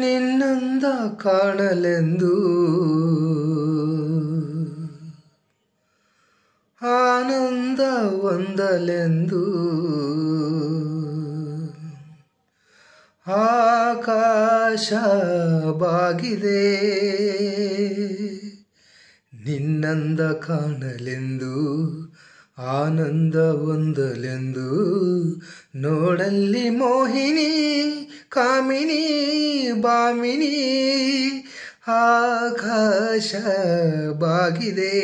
ನಿನ್ನಂದ ಕಾಣಲೆಂದು ಆನಂದ ಒಂದಲೆಂದು ಆಕಾಶ ಬಾಗಿದೆ ನಿನ್ನಂದ ಕಾಣಲೆಂದು ಆನಂದ ಒಂದಲೆಂದು ನೋಡಲ್ಲಿ ಮೋಹಿನಿ ಕಾಮಿನಿ ಬಾಮಿನಿ ಆಕಾಶ ಬಾಗಿದೆ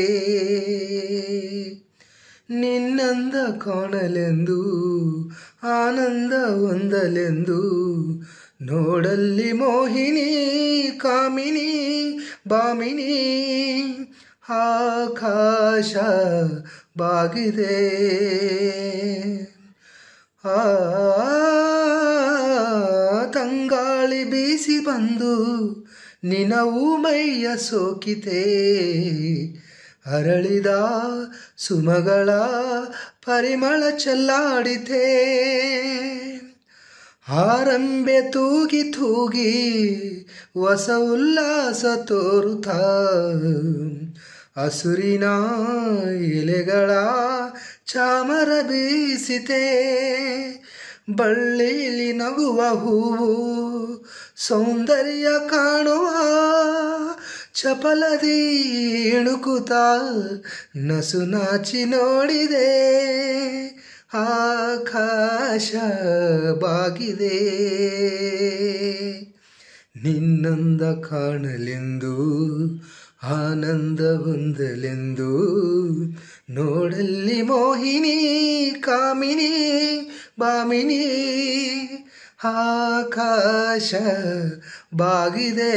ನಿನ್ನಂದ ಕಾಣಲೆಂದು ಆನಂದ ಹೊಂದಲೆಂದು ನೋಡಲ್ಲಿ ಮೋಹಿನಿ ಕಾಮಿನಿ ಬಾಮಿನಿ ಆಕಾಶ ಬಾಗಿದೆ ಆ ಗಾಳಿ ಬೀಸಿ ಬಂದು ನಿನವು ಮೈಯ ಸೋಕಿತೆ ಅರಳಿದ ಸುಮಗಳ ಪರಿಮಳ ಚಲ್ಲಾಡಿತೆ ಆರಂಭೆ ತೂಗಿ ತೂಗಿ ಹೊಸ ಉಲ್ಲಾಸ ತೋರುತ ಹಸುರಿನ ಎಲೆಗಳ ಚಾಮರ ಬೀಸಿತೇ ಬಳ್ಳಿಯಲ್ಲಿ ನಗುವ ಹೂವು ಸೌಂದರ್ಯ ಕಾಣುವ ಚಪಲದಿ ಇಣುಕುತ ನಸು ನಾಚಿ ನೋಡಿದೆ ಆಕಾಶ ಬಾಗಿದೆ ನಿನ್ನಂದ ಕಾಣಲೆಂದು ಆನಂದ ಹೊಂದಲೆಂದು ನೋಡಲ್ಲಿ ಮೋಹಿನಿ ಕಾಮಿನಿ ಬಾಮಿನಿ ಆಕಾಶ ಬಾಗಿದೆ